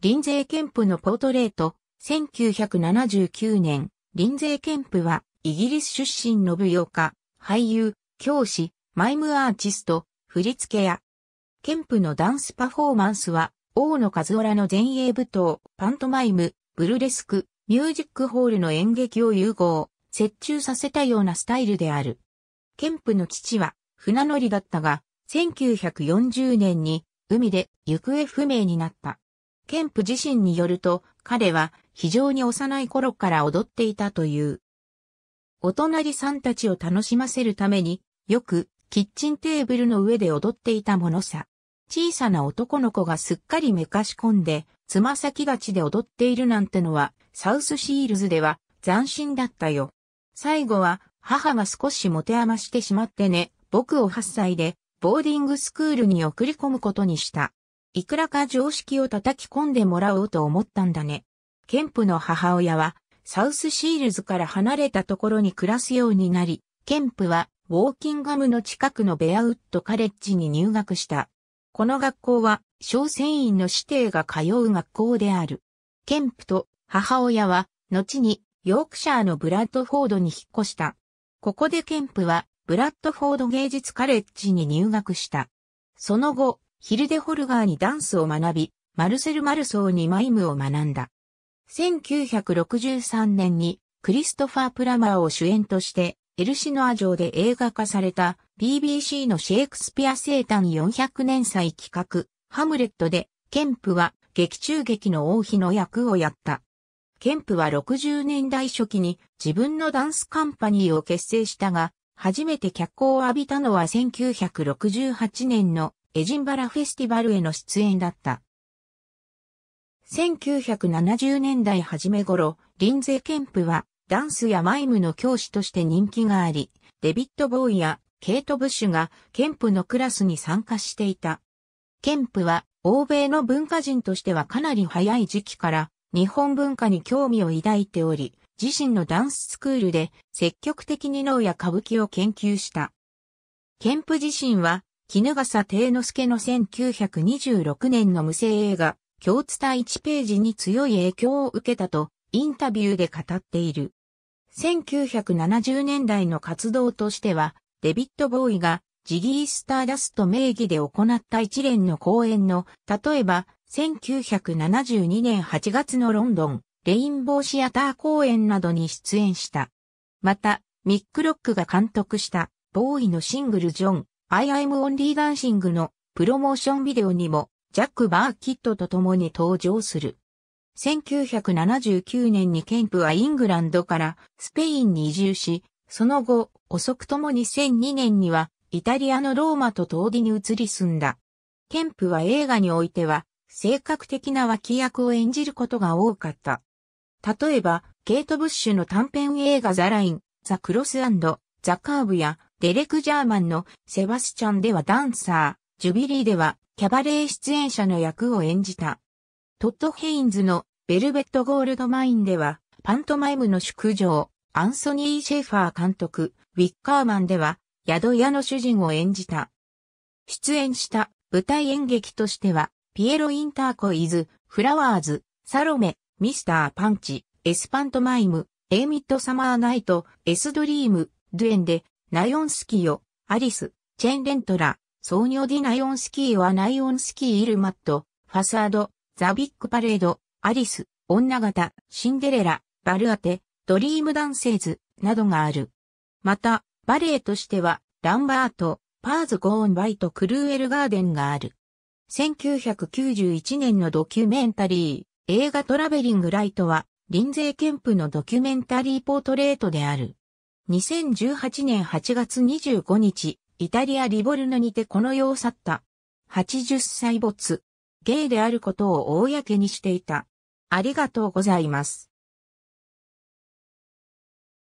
林税憲夫のポートレート、1979年、林税憲夫は、イギリス出身の舞踊家、俳優、教師、マイムアーティスト、振付屋。憲夫のダンスパフォーマンスは、大野和夫の前衛舞踏、パントマイム、ブルレスク、ミュージックホールの演劇を融合、折衷させたようなスタイルである。憲夫の父は、船乗りだったが、1940年に、海で行方不明になった。ケンプ自身によると、彼は非常に幼い頃から踊っていたという。お隣さんたちを楽しませるために、よくキッチンテーブルの上で踊っていたものさ。小さな男の子がすっかりめかし込んで、つま先立ちで踊っているなんてのは、サウスシールズでは斬新だったよ。最後は、母が少し持て余してしまってね、僕を8歳で、ボーディングスクールに送り込むことにした。いくらか常識を叩き込んでもらおうと思ったんだね。ケンプの母親は、サウスシールズから離れたところに暮らすようになり、ケンプは、ウォーキンガムの近くのベアウッドカレッジに入学した。この学校は、小船員の指定が通う学校である。ケンプと母親は、後に、ヨークシャーのブラッドフォードに引っ越した。ここでケンプは、ブラッドフォード芸術カレッジに入学した。その後、ヒルデホルガーにダンスを学び、マルセル・マルソーにマイムを学んだ。1963年にクリストファー・プラマーを主演として、エルシノア城で映画化された BBC のシェイクスピア生誕400年祭企画、ハムレットで、ケンプは劇中劇の王妃の役をやった。ケンプは60年代初期に自分のダンスカンパニーを結成したが、初めて脚光を浴びたのは1968年のエジンバラフェスティバルへの出演だった。1970年代初め頃、リンゼケンプはダンスやマイムの教師として人気があり、デビット・ボーイやケイト・ブッシュがケンプのクラスに参加していた。ケンプは欧米の文化人としてはかなり早い時期から日本文化に興味を抱いており、自身のダンススクールで積極的に脳や歌舞伎を研究した。ケンプ自身は衣笠定之助の1926年の無声映画、京津田1ページに強い影響を受けたと、インタビューで語っている。1970年代の活動としては、デビッド・ボーイがジギー・スターダスト名義で行った一連の公演の、例えば、1972年8月のロンドン、レインボーシアター公演などに出演した。また、ミック・ロックが監督した、ボーイのシングルジョン、I am only dancing のプロモーションビデオにもジャック・バーキットと共に登場する。1979年にケンプはイングランドからスペインに移住し、その後、遅くとも2002年にはイタリアのローマと通りに移り住んだ。ケンプは映画においては、性格的な脇役を演じることが多かった。例えば、ケイト・ブッシュの短編映画ザ・ライン、ザ・クロスザ・カーブや、デレク・ジャーマンのセバスチャンではダンサー、ジュビリーではキャバレー出演者の役を演じた。トッド・ヘインズのベルベット・ゴールド・マインではパントマイムの宿場、アンソニー・シェファー監督、ウィッカーマンでは宿屋の主人を演じた。出演した舞台演劇としてはピエロ・インターコイズ、フラワーズ、サロメ、ミスター・パンチ、エスパントマイム、エイミッド・サマー・ナイト、エス・ドリーム、ドゥエンでナヨンスキーよ、アリス、チェンレントラ、ソーニョディナヨンスキーはナイオンスキーイルマット、ファサード、ザビッグパレード、アリス、女型、シンデレラ、バルアテ、ドリームダンセーズ、などがある。また、バレエとしては、ランバート、パーズ・ゴーン・バイト・クルーエル・ガーデンがある。1991年のドキュメンタリー、映画トラベリング・ライトは、リンゼー・ケンプのドキュメンタリーポートレートである。2018年8月25日、イタリアリボルノにてこの世を去った。80歳没。ゲイであることを公にしていた。ありがとうございます。